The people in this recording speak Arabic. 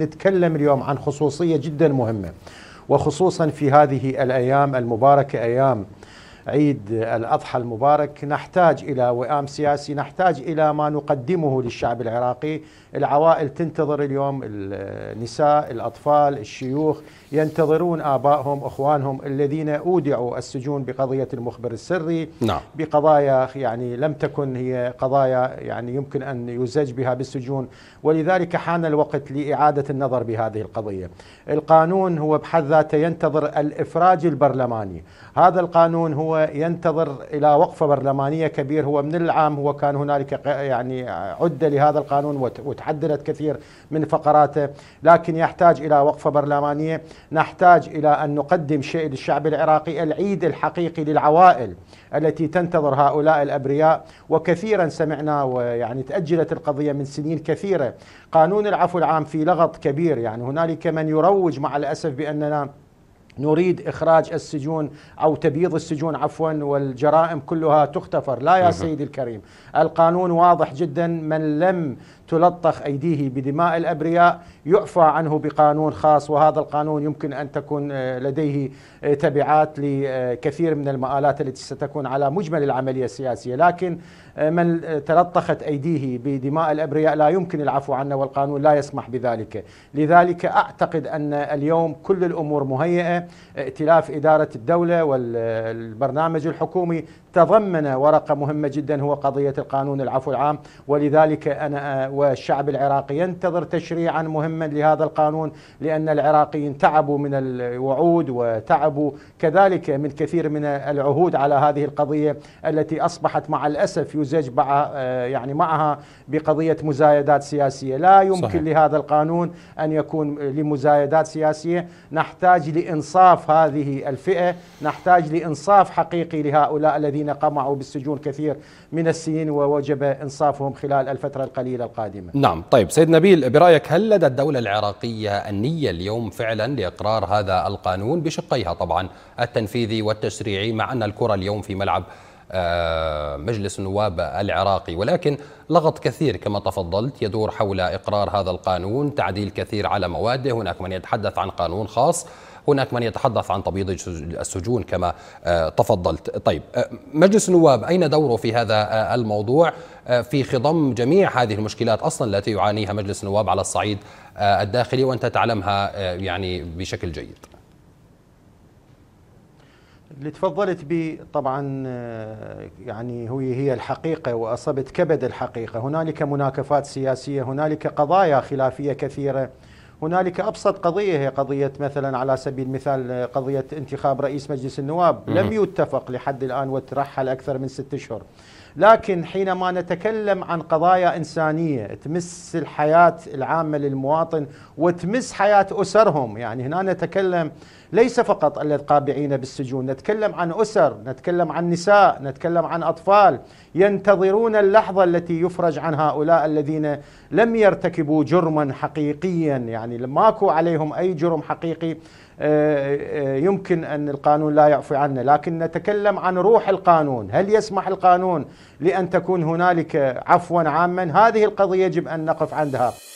نتكلم اليوم عن خصوصية جدا مهمة وخصوصا في هذه الأيام المباركة أيام عيد الأضحى المبارك نحتاج إلى وئام سياسي نحتاج إلى ما نقدمه للشعب العراقي العوائل تنتظر اليوم النساء الأطفال الشيوخ ينتظرون آبائهم أخوانهم الذين أودعوا السجون بقضية المخبر السري نعم. بقضايا يعني لم تكن هي قضايا يعني يمكن أن يزج بها بالسجون ولذلك حان الوقت لإعادة النظر بهذه القضية القانون هو بحد ذاته ينتظر الإفراج البرلماني هذا القانون هو ينتظر الى وقفه برلمانيه كبير هو من العام هو كان هنالك يعني عده لهذا القانون وتعدلت كثير من فقراته لكن يحتاج الى وقفه برلمانيه نحتاج الى ان نقدم شيء للشعب العراقي العيد الحقيقي للعوائل التي تنتظر هؤلاء الابرياء وكثيرا سمعنا ويعني تاجلت القضيه من سنين كثيره قانون العفو العام في لغط كبير يعني هنالك من يروج مع الاسف باننا نريد إخراج السجون أو تبييض السجون عفوا والجرائم كلها تختفر لا يا سيدي الكريم القانون واضح جدا من لم تلطخ أيديه بدماء الأبرياء يعفى عنه بقانون خاص وهذا القانون يمكن أن تكون آه، لديه آه، تبعات لكثير من المآلات التي ستكون على مجمل العملية السياسية لكن آه، من تلطخت أيديه بدماء الأبرياء لا يمكن العفو عنه والقانون لا يسمح بذلك لذلك أعتقد أن اليوم كل الأمور مهيئة ائتلاف إدارة الدولة والبرنامج الحكومي تضمن ورقة مهمة جدا هو قضية القانون العفو العام ولذلك أنا والشعب العراقي ينتظر تشريعا مهما لهذا القانون لأن العراقيين تعبوا من الوعود وتعبوا كذلك من كثير من العهود على هذه القضية التي أصبحت مع الأسف يزج آه، يعني معها بقضية مزايدات سياسية لا يمكن صحيح. لهذا القانون أن يكون لمزايدات سياسية نحتاج لإنصاف هذه الفئة نحتاج لإنصاف حقيقي لهؤلاء الذين قمعوا بالسجون كثير من السنين ووجب إنصافهم خلال الفترة القليلة القادمة القادمة نعم طيب سيد نبيل برأيك هل لدى الدولة العراقية النية اليوم فعلا لإقرار هذا القانون بشقيها طبعا التنفيذي والتشريعي مع أن الكرة اليوم في ملعب آه، مجلس النواب العراقي ولكن لغط كثير كما تفضلت يدور حول إقرار هذا القانون تعديل كثير على مواده هناك من يتحدث عن قانون خاص هناك من يتحدث عن تبييض السجون كما آه، تفضلت طيب آه، مجلس النواب أين دوره في هذا آه، الموضوع في خضم جميع هذه المشكلات أصلا التي يعانيها مجلس النواب على الصعيد الداخلي وأنت تعلمها يعني بشكل جيد اللي تفضلت به طبعا يعني هي هي الحقيقه واصبت كبد الحقيقه، هنالك مناكفات سياسيه، هنالك قضايا خلافيه كثيره هنالك ابسط قضيه هي قضيه مثلا على سبيل المثال قضيه انتخاب رئيس مجلس النواب لم يتفق لحد الان وترحل اكثر من ست اشهر لكن حينما نتكلم عن قضايا إنسانية تمس الحياة العامة للمواطن وتمس حياة أسرهم يعني هنا نتكلم ليس فقط القابعين بالسجون نتكلم عن أسر نتكلم عن نساء نتكلم عن أطفال ينتظرون اللحظة التي يفرج عن هؤلاء الذين لم يرتكبوا جرما حقيقيا يعني ماكو عليهم أي جرم حقيقي آه، آه، يمكن أن القانون لا يعفو عنه لكن نتكلم عن روح القانون هل يسمح القانون لأن تكون هنالك عفوا عاما هذه القضية يجب أن نقف عندها